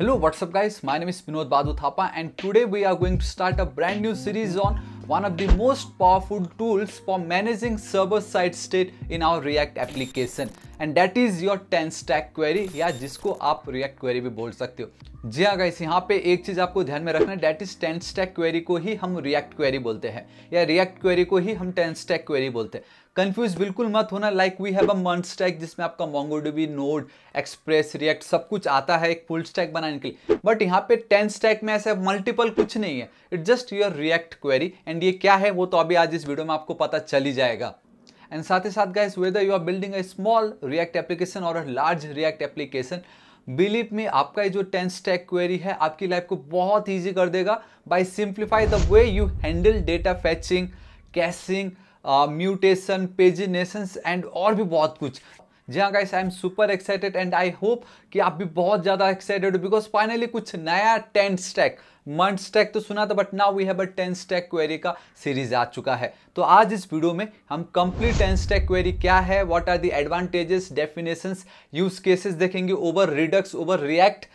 Hello, what's up guys? My name is Vinod Badu Thapa and today we are going to start a brand new series on one of the most powerful tools for managing server-side state in our React application. And that is your TanStack Query या जिसको आप React query भी बोल सकते हो जी हाँ guys यहाँ पे एक चीज आपको ध्यान में रखना है that is TanStack Query को ही हम रिएक्ट क्वेरी बोलते हैं या रिएक्ट क्वेरी को ही हम टेन स्टैक क्वेरी बोलते हैं कंफ्यूज बिल्कुल मत होना लाइक वी हैव अ मंथ स्टैक जिसमें आपका मोंगोडीबी नोड एक्सप्रेस रिएक्ट सब कुछ आता है एक फुल स्टैक बनाने के लिए बट यहाँ पे टेन स्टैक में ऐसा मल्टीपल कुछ नहीं है it just your React Query and ये क्या है वो तो अभी आज इस वीडियो में आपको पता चल ही जाएगा एंड साथ ही साथ guys whether you are building a small React application और a large React application believe में आपका ये जो टेन स्टैक क्वेरी है आपकी लाइफ को बहुत ईजी कर देगा by simplify the way you handle data fetching caching mutation paginations and और भी बहुत कुछ जी हाँ guys I am super excited and I hope कि आप भी बहुत ज़्यादा एक्साइटेड हो बिकॉज फाइनली कुछ नया टेंट स्टैक मंथ स्टैक तो सुना था but now we have a TanStack Query का सीरीज आ चुका है तो आज इस वीडियो में हम कंप्लीट टेन स्टैक क्वेरी क्या है what are the advantages definitions use cases देखेंगे ओवर रिडक्स ओवर रिएक्ट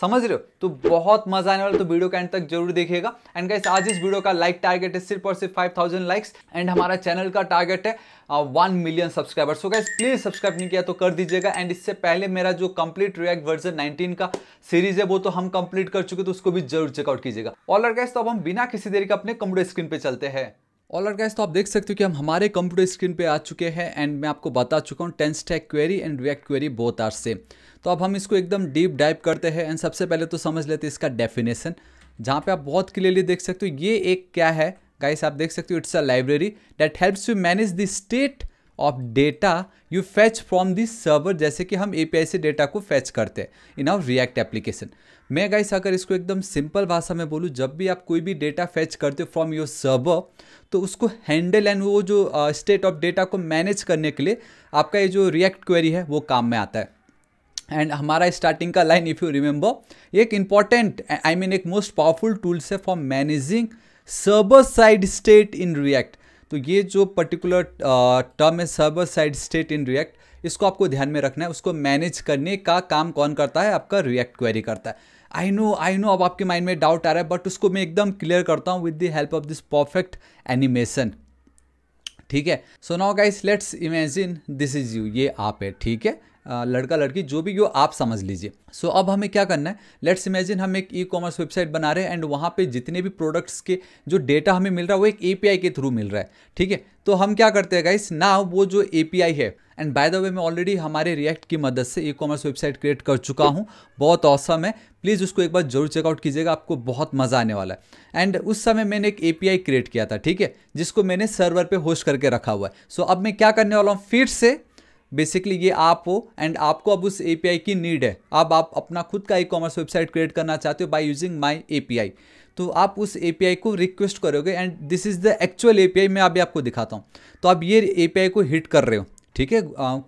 समझ रहे हो तो बहुत मजा आने वाला तो वीडियो का एंड तक जरूर देखिएगा एंड गाइस आज इस वीडियो का लाइक टारगेट है सिर्फ और सिर्फ 5000 लाइक्स एंड हमारा चैनल का टारगेट है one million subscribers so guys please subscribe नहीं किया तो कर दीजिएगा एंड इससे पहले मेरा जो कंप्लीट रिएक्ट वर्जन 19 का सीरीज है वो तो हम कंप्लीट कर चुके तो उसको भी जरूर चेकआउट कीजिएगा और गाइस तो अब हम बिना किसी देरी के अपने कंप्यूटर स्क्रीन पे चलते हैं ऑल गाइस तो आप देख सकते हो कि हम हमारे कंप्यूटर स्क्रीन पे आ चुके हैं एंड मैं आपको बता चुका हूँ TanStack Query and React Query बहुत आर से तो अब हम इसको एकदम डीप डाइव करते हैं एंड सबसे पहले तो समझ लेते हैं इसका डेफिनेशन जहाँ पे आप बहुत क्लियरली देख सकते हो ये एक क्या है गाइस आप देख सकते हो it's a library that helps you manage the state of data you fetch from this server जैसे कि हम ए से डेटा को फैच करते हैं इन आवर रिएक्ट एप्लीकेशन मैं गाइस अगर इसको एकदम सिंपल भाषा में बोलूँ जब भी आप कोई भी डेटा फैच करते हो फ्रॉम योर सर्वर तो उसको हैंडल एंड वो जो स्टेट ऑफ डेटा को मैनेज करने के लिए आपका ये जो रिएक्ट क्वेरी है वो काम में आता है एंड हमारा स्टार्टिंग का लाइन इफ़ यू रिमेंबर एक इम्पॉर्टेंट आई मीन एक मोस्ट पावरफुल टूल्स है for managing server side state in React तो ये जो पर्टिकुलर टर्म है server side state in React इसको आपको ध्यान में रखना है उसको मैनेज करने का काम कौन करता है आपका रिएक्ट क्वेरी करता है आई नो आई नो अब आपके माइंड में डाउट आ रहा है बट उसको मैं एकदम क्लियर करता हूँ with the help of this perfect animation ठीक है so now guys let's imagine this is you ये आप है ठीक है लड़का लड़की जो भी हो आप समझ लीजिए सो so, अब हमें क्या करना है लेट्स इमेजिन हम एक ई कॉमर्स वेबसाइट बना रहे हैं एंड वहाँ पे जितने भी प्रोडक्ट्स के जो डेटा हमें मिल रहा है वो एक ए के थ्रू मिल रहा है ठीक है तो हम क्या करते हैं गाइस ना वो जो ए है एंड बाय द वे मैं ऑलरेडी हमारे रिएक्ट की मदद से ई कॉमर्स वेबसाइट क्रिएट कर चुका हूँ बहुत औसम है प्लीज़ उसको एक बार जरूर चेकआउट कीजिएगा आपको बहुत मज़ा आने वाला है एंड उस समय मैंने एक ए क्रिएट किया था ठीक है जिसको मैंने सर्वर पर होस्ट करके रखा हुआ है सो so, अब मैं क्या करने वाला हूँ फिर से बेसिकली ये आप हो एंड आपको अब उस एपीआई की नीड है अब आप अपना खुद का ई कॉमर्स वेबसाइट क्रिएट करना चाहते हो बाय यूजिंग माय एपीआई तो आप उस एपीआई को रिक्वेस्ट करोगे and this is the actual API मैं अभी आपको दिखाता हूँ तो आप ये एपीआई को हिट कर रहे हो ठीक है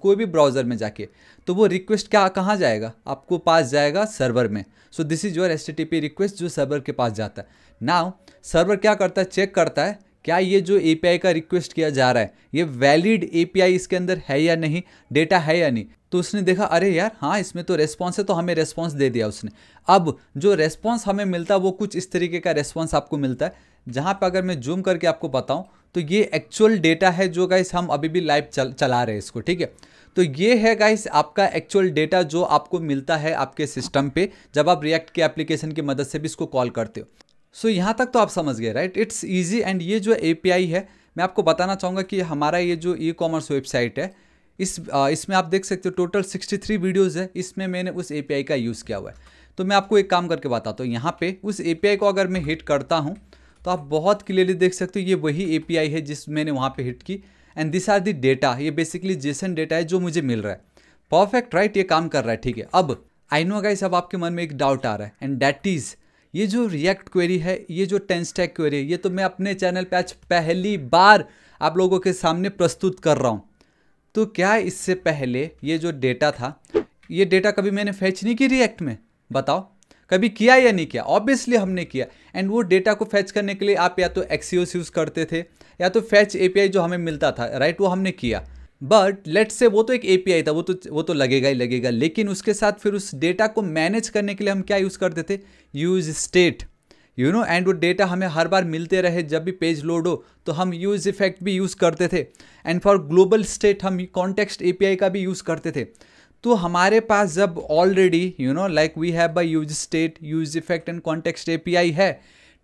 कोई भी ब्राउज़र में जाके तो वो रिक्वेस्ट क्या कहाँ जाएगा आपको पास जाएगा सर्वर में so this is your S request जो सर्वर के पास जाता है नाउ सर्वर क्या करता है चेक करता है क्या ये जो ए का रिक्वेस्ट किया जा रहा है ये वैलिड ए इसके अंदर है या नहीं डेटा है या नहीं तो उसने देखा अरे यार हाँ इसमें तो रेस्पॉन्स है तो हमें रेस्पॉन्स दे दिया उसने अब जो रेस्पॉन्स हमें मिलता है वो कुछ इस तरीके का रेस्पॉन्स आपको मिलता है जहाँ पर अगर मैं जूम करके आपको बताऊँ तो ये एक्चुअल डेटा है जो गाइस हम अभी भी लाइव चल चला रहे हैं इसको ठीक है तो ये है गाइस आपका एक्चुअल डेटा जो आपको मिलता है आपके सिस्टम पे जब आप रिएक्ट के एप्लीकेशन की मदद से भी इसको कॉल करते हो सो so, यहाँ तक तो आप समझ गए राइट इट्स ईजी एंड ये जो ए है मैं आपको बताना चाहूँगा कि हमारा ये जो ई कॉमर्स वेबसाइट है इस इसमें आप देख सकते हो टोटल 63 वीडियोज़ है इसमें मैंने उस ए का यूज़ किया हुआ है तो मैं आपको एक काम करके बताता हूँ यहाँ पे उस ए को अगर मैं हिट करता हूँ तो आप बहुत क्लियरली देख सकते हो ये वही ए है जिस मैंने वहाँ पर हिट की and this are the data ये बेसिकली जेसन डेटा है जो मुझे मिल रहा है परफेक्ट राइट right? ये काम कर रहा है ठीक है अब आई नो गाइस अब आपके मन में एक डाउट आ रहा है एंड डैट इज़ ये जो रिएक्ट क्वेरी है ये जो टेंसटेक क्वेरी है ये तो मैं अपने चैनल पे आज पहली बार आप लोगों के सामने प्रस्तुत कर रहा हूँ तो क्या इससे पहले ये जो डेटा था ये डेटा कभी मैंने फैच नहीं की रिएक्ट में बताओ कभी किया या नहीं किया ऑब्वियसली हमने किया एंड वो डेटा को फैच करने के लिए आप या तो एक्सीओस यूज़ करते थे या तो फैच एपीआई जो हमें मिलता था राइट वो हमने किया बट लेट से वो तो एक एपीआई था वो तो वो तो लगेगा ही लगेगा लेकिन उसके साथ फिर उस डेटा को मैनेज करने के लिए हम क्या यूज़ करते थे useState you know and वो डेटा हमें हर बार मिलते रहे जब भी पेज लोड हो तो हम यूज इफेक्ट भी यूज़ करते थे एंड फॉर ग्लोबल स्टेट हम कॉन्टेक्स्ट ए का भी यूज़ करते थे तो हमारे पास जब already you know like we have by use state use useEffect and context A है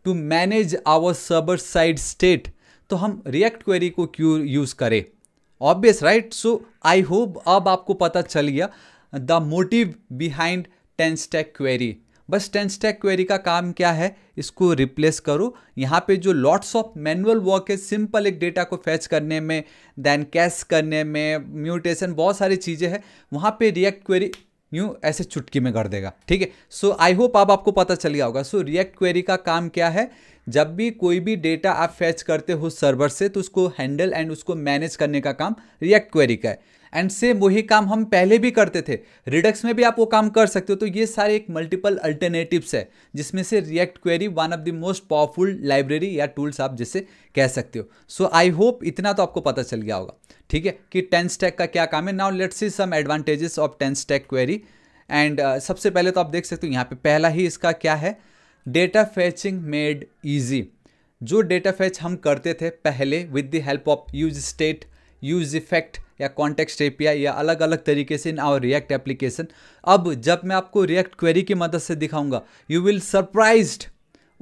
to manage our server side state तो हम रिएक्ट क्वेरी को क्यों यूज़ करें obvious right so I hope अब आपको पता चल गया the motive behind TanStack Query बस टेन स्टैक क्वेरी का काम क्या है इसको रिप्लेस करो यहाँ पे जो लॉट्स ऑफ मैनुअल वर्क है सिंपल एक डेटा को फैच करने में देन कैश करने में म्यूटेशन बहुत सारी चीज़ें हैं वहाँ पे रिएक्ट क्वेरी यूँ ऐसे चुटकी में कर देगा ठीक है सो आई होप आप आपको पता चल गया होगा सो रिएक्ट क्वेरी का काम क्या है जब भी कोई भी डेटा आप फैच करते हो सर्वर से तो उसको हैंडल एंड उसको मैनेज करने का काम रिएक्ट क्वेरी का है एंड सेम वही काम हम पहले भी करते थे रिडक्स में भी आप वो काम कर सकते हो तो ये सारे एक मल्टीपल अल्टरनेटिव्स है जिसमें से React Query one of the most powerful library या टूल्स आप जिसे कह सकते हो सो आई होप इतना तो आपको पता चल गया होगा ठीक है कि टेन स्टैक का क्या काम है now let see some advantages of TanStack Query and सबसे पहले तो आप देख सकते हो यहाँ पे पहला ही इसका क्या है डेटा फैचिंग मेड ईजी जो डेटा फैच हम करते थे पहले with the help of use state use effect या कॉन्टेक्स्ट एपीआई या अलग अलग तरीके से इन आवर रिएक्ट एप्लीकेशन अब जब मैं आपको रिएक्ट क्वेरी की मदद से दिखाऊंगा you will surprised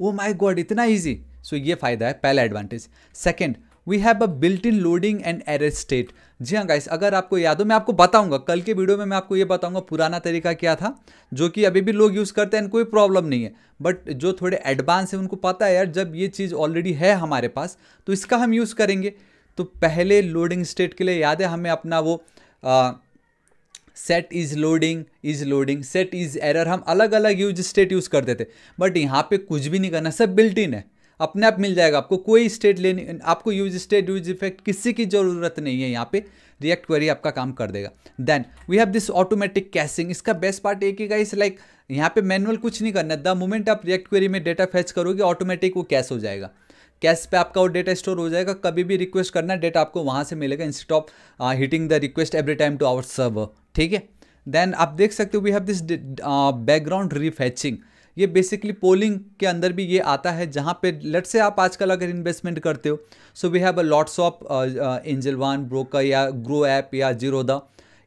oh my God इतना ईजी सो so, ये फ़ायदा है पहला advantage second we have a built in loading and error state जी हाँ गाइस अगर आपको याद हो मैं आपको बताऊंगा कल के वीडियो में मैं आपको ये बताऊंगा पुराना तरीका क्या था जो कि अभी भी लोग यूज़ करते हैं कोई प्रॉब्लम नहीं है बट जो थोड़े एडवांस है उनको पता है यार जब ये चीज़ ऑलरेडी है हमारे पास तो इसका हम यूज़ करेंगे तो पहले लोडिंग स्टेट के लिए याद है हमें अपना वो set is loading is loading set is error हम अलग अलग यूज स्टेट यूज़ करते थे बट यहाँ पे कुछ भी नहीं करना सब बिल्ट इन है अपने आप मिल जाएगा आपको कोई स्टेट लेने आपको यूज स्टेट यूज इफेक्ट किसी की ज़रूरत नहीं है यहाँ पे रिएक्ट क्वेरी आपका काम कर देगा then we have this automatic caching इसका बेस्ट पार्ट एक ही गाइस इस लाइक यहाँ पे मैनुअल कुछ नहीं करना द मोमेंट आप रिएक्ट क्वेरी में डेटा फैच करोगे ऑटोमेटिक वो कैश हो जाएगा कैश पे आपका वो डेटा स्टोर हो जाएगा कभी भी रिक्वेस्ट करना डेटा आपको वहाँ से मिलेगा instead of hitting the request every time to our server ठीक है देन आप देख सकते हो we have this background refetching ये बेसिकली पोलिंग के अंदर भी ये आता है जहाँ पे लेट से आप आजकल अगर इन्वेस्टमेंट करते हो so we have a lots of Angel One broker या ग्रो ऐप या जीरो द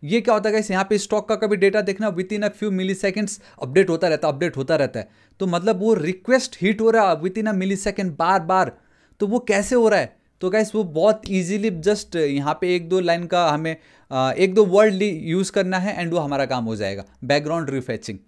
ये क्या होता है यहाँ पे स्टॉक का कभी डेटा देखना within a few milliseconds update होता रहता है अपडेट होता रहता है तो मतलब वो रिक्वेस्ट हिट हो रहा है with within a milli second बार बार तो वो कैसे हो रहा है तो गैस वो बहुत ईजिली जस्ट यहाँ पे एक दो लाइन का हमें एक दो वर्ड यूज़ करना है एंड वो हमारा काम हो जाएगा बैकग्राउंड रिफेचिंग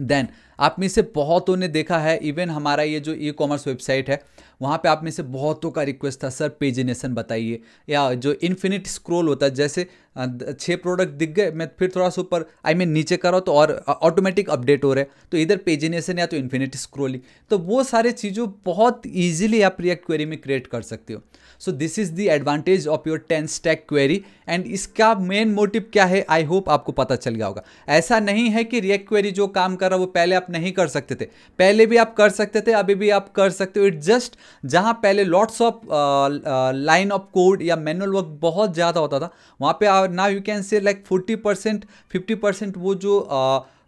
देन आप में से बहुतों ने देखा है इवन हमारा ये जो ई कॉमर्स वेबसाइट है वहाँ पे आप में से बहुतों का रिक्वेस्ट था सर पेजिनेशन बताइए या जो इन्फिनिट स्क्रोल होता है जैसे छः प्रोडक्ट दिख गए मैं फिर थोड़ा सा ऊपर आई मीन नीचे करो तो और ऑटोमेटिक अपडेट हो रहा है तो इधर पेजिनेशन या तो इन्फिनिट स्क्रोलिंग तो वो सारे चीज़ों बहुत ईजिली आप रिएक्ट क्वेरी में क्रिएट कर सकते हो so this is the advantage of your TanStack Query and इसका मेन मोटिव क्या है आई होप आपको पता चल गया होगा ऐसा नहीं है कि रिएक्ट क्वेरी जो काम कर रहा है वो पहले आप नहीं कर सकते थे पहले भी आप कर सकते थे अभी भी आप कर सकते हो इट जस्ट जहाँ पहले lots of line of code या मैनुअल वर्क बहुत ज़्यादा होता था वहाँ पे ना you can say like forty percent fifty percent वो जो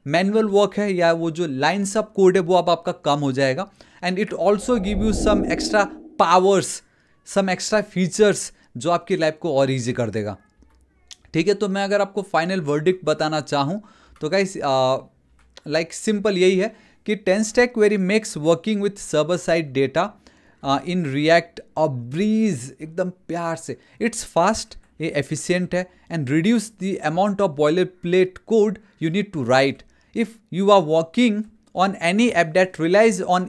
मैनुअल uh, वर्क है या वो जो लाइन्स ऑफ कोड है वो अब आपका कम हो जाएगा and it also give you some extra powers some extra features जो आपकी लाइफ को और ईजी कर देगा ठीक है तो मैं अगर आपको फाइनल वर्डिक्ट बताना चाहूँ तो गाइस लाइक सिंपल यही है कि TanStack very makes working with server side data in React और ब्रीज एकदम प्यार से इट्स फास्ट ये एफिशिएंट है and reduce the amount of boilerplate code you need to write if you are working on on any app that relies on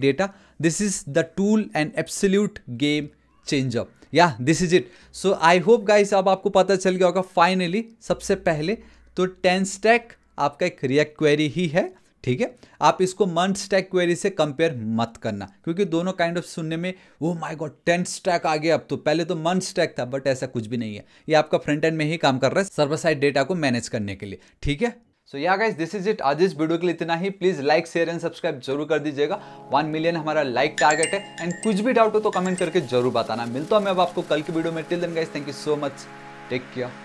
data this is the tool and absolute game changer या this is it so I hope guys अब आपको पता चल गया होगा finally सबसे पहले तो टेन स्टैक आपका एक रिएक्ट क्वेरी ही है ठीक है आप इसको मंथ स्टैक क्वेरी से कंपेयर मत करना क्योंकि दोनों काइंड ऑफ सुनने में वो माय गॉड टेंथ स्टैक आ गया अब तो पहले तो मंथ स्टैक था बट ऐसा कुछ भी नहीं है ये आपका फ्रंट एंड में ही काम कर रहा है सर्वसाइड डेटा को मैनेज करने के लिए ठीक है सो या गाइस दिस इज इट आज इस वीडियो के लिए इतना ही please like share and subscribe जरूर कर दीजिएगा वन मिलियन हमारा लाइक टारगेट है एंड कुछ भी डाउट हो तो कमेंट करके जरूर बताना मिलता हूं मैं अब आपको कल की वीडियो में till then guys thank you so much take care